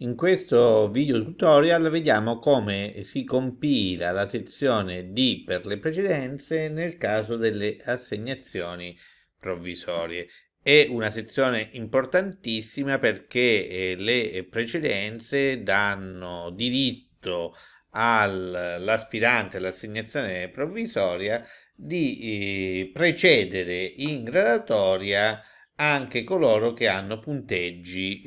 In questo video tutorial vediamo come si compila la sezione D per le precedenze nel caso delle assegnazioni provvisorie. È una sezione importantissima perché eh, le precedenze danno diritto all'aspirante all'assegnazione provvisoria di eh, precedere in gradatoria anche coloro che hanno punteggi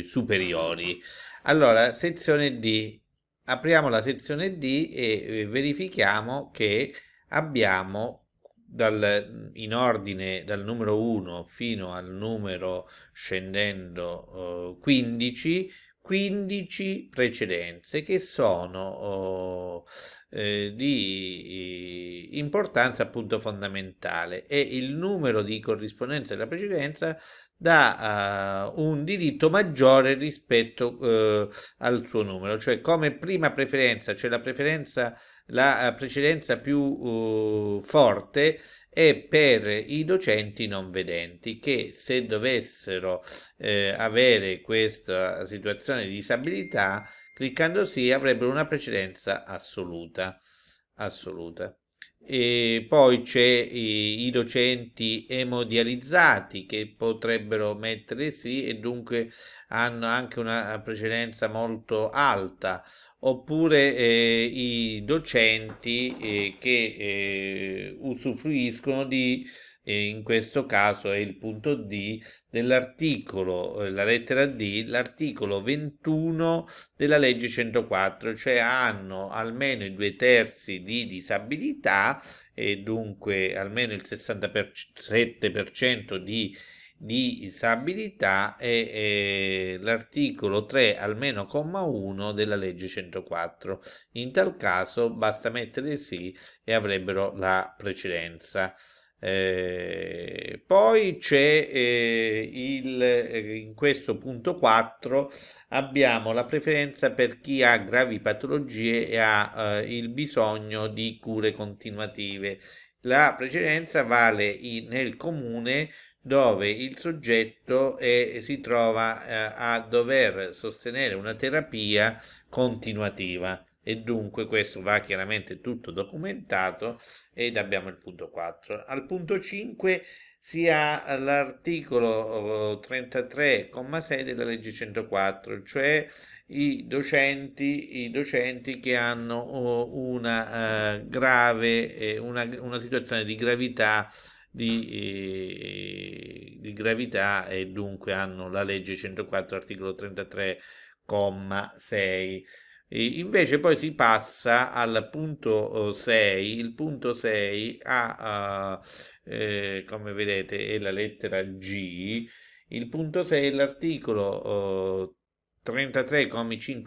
eh, superiori. Allora, sezione D. Apriamo la sezione D e eh, verifichiamo che abbiamo dal, in ordine dal numero 1 fino al numero scendendo eh, 15 15 precedenze che sono oh, eh, di eh, importanza appunto fondamentale e il numero di corrispondenza della precedenza dà uh, un diritto maggiore rispetto uh, al suo numero, cioè come prima preferenza c'è cioè la preferenza la eh, precedenza più uh, forte è per i docenti non vedenti che se dovessero eh, avere questa situazione di disabilità cliccando sì avrebbero una precedenza assoluta assoluta e poi c'è i, i, docenti emodializzati che potrebbero mettere sì e dunque hanno anche una precedenza molto alta oppure eh, i docenti eh, che eh, usufruiscono di, eh, in questo caso è il punto D, dell'articolo, eh, la lettera D, l'articolo 21 della legge 104, cioè hanno almeno i due terzi di disabilità e dunque almeno il 67% di di disabilità e, e l'articolo 3 almeno comma 1 della legge 104. In tal caso basta mettere sì e avrebbero la precedenza. Eh, poi c'è eh, il, eh, in questo punto 4 abbiamo la preferenza per chi ha gravi patologie e ha eh, il bisogno di cure continuative. La precedenza vale in, nel comune dove il soggetto è, si trova eh, a dover sostenere una terapia continuativa e dunque questo va chiaramente tutto documentato ed abbiamo il punto 4. Al punto 5 si ha l'articolo 33,6 della legge 104, cioè i docenti, i docenti che hanno oh, una, eh, grave, una, una situazione di gravità di, eh, di gravità e dunque hanno la legge 104 articolo 33,6 invece poi si passa al punto 6, il punto 6 ha, ah, eh, come vedete, è la lettera G, il punto 6 è l'articolo oh, e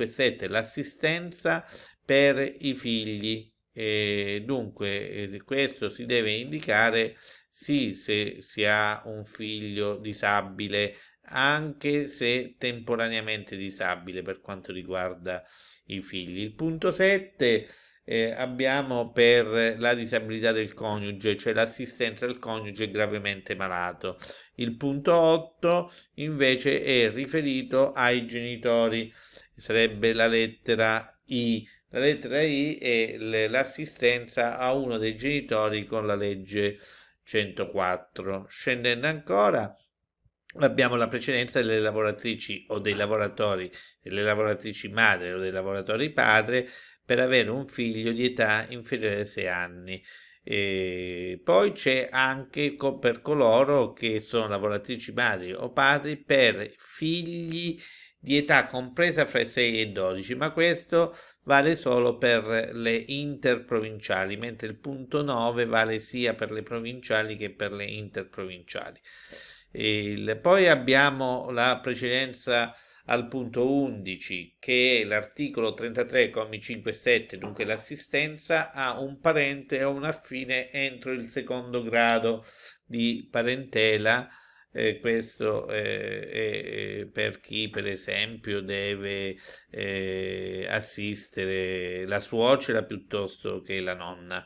7, l'assistenza per i figli e dunque, eh, questo si deve indicare sì se si ha un figlio disabile, anche se temporaneamente disabile per quanto riguarda i figli. Il punto 7 eh, abbiamo per la disabilità del coniuge, cioè l'assistenza al coniuge gravemente malato. Il punto 8 invece è riferito ai genitori, sarebbe la lettera i, la lettera I è l'assistenza a uno dei genitori con la legge 104. Scendendo ancora abbiamo la precedenza delle lavoratrici o dei lavoratori, delle lavoratrici madre o dei lavoratori padre per avere un figlio di età inferiore ai 6 anni. E poi c'è anche per coloro che sono lavoratrici madri o padri per figli di età compresa fra i 6 e i 12, ma questo vale solo per le interprovinciali, mentre il punto 9 vale sia per le provinciali che per le interprovinciali. Il, poi abbiamo la precedenza al punto 11 che è l'articolo 33 commi 5 7 dunque l'assistenza a un parente o un affine entro il secondo grado di parentela eh, questo eh, è per chi, per esempio, deve eh, assistere la suocera piuttosto che la nonna.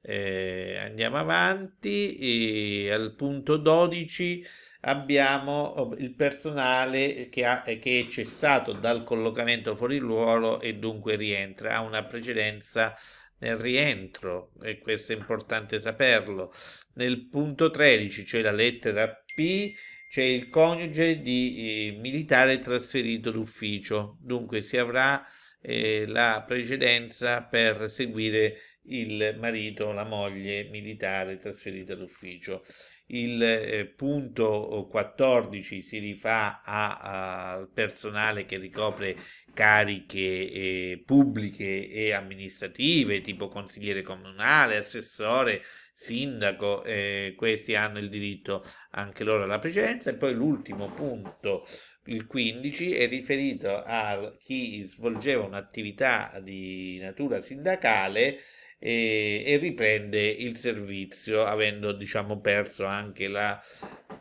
Eh, andiamo avanti, al punto 12 abbiamo oh, il personale che, ha, che, è cessato dal collocamento fuori ruolo e dunque rientra, ha una precedenza nel rientro e questo è importante saperlo. Nel punto 13, cioè la lettera P c'è cioè il coniuge di eh, militare trasferito d'ufficio, dunque si avrà eh, la precedenza per seguire il marito o la moglie militare trasferita d'ufficio. Il eh, punto 14 si rifà al personale che ricopre cariche eh, pubbliche e amministrative, tipo consigliere comunale, assessore, sindaco, eh, questi hanno il diritto anche loro alla presenza. E poi l'ultimo punto, il 15, è riferito a chi svolgeva un'attività di natura sindacale e, eh, e riprende il servizio avendo diciamo perso anche la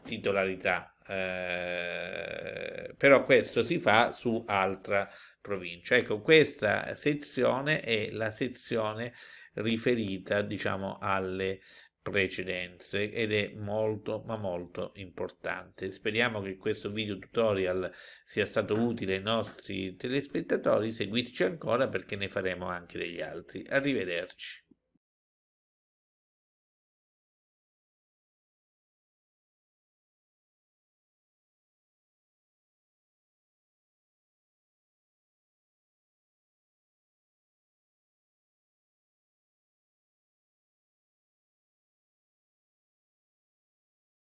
titolarità eh, però questo si fa su altra provincia. Ecco, questa sezione è la sezione riferita, diciamo, alle precedenze ed è molto ma molto importante. Speriamo che questo video tutorial sia stato utile ai nostri telespettatori, seguiteci ancora perché ne faremo anche degli altri. Arrivederci.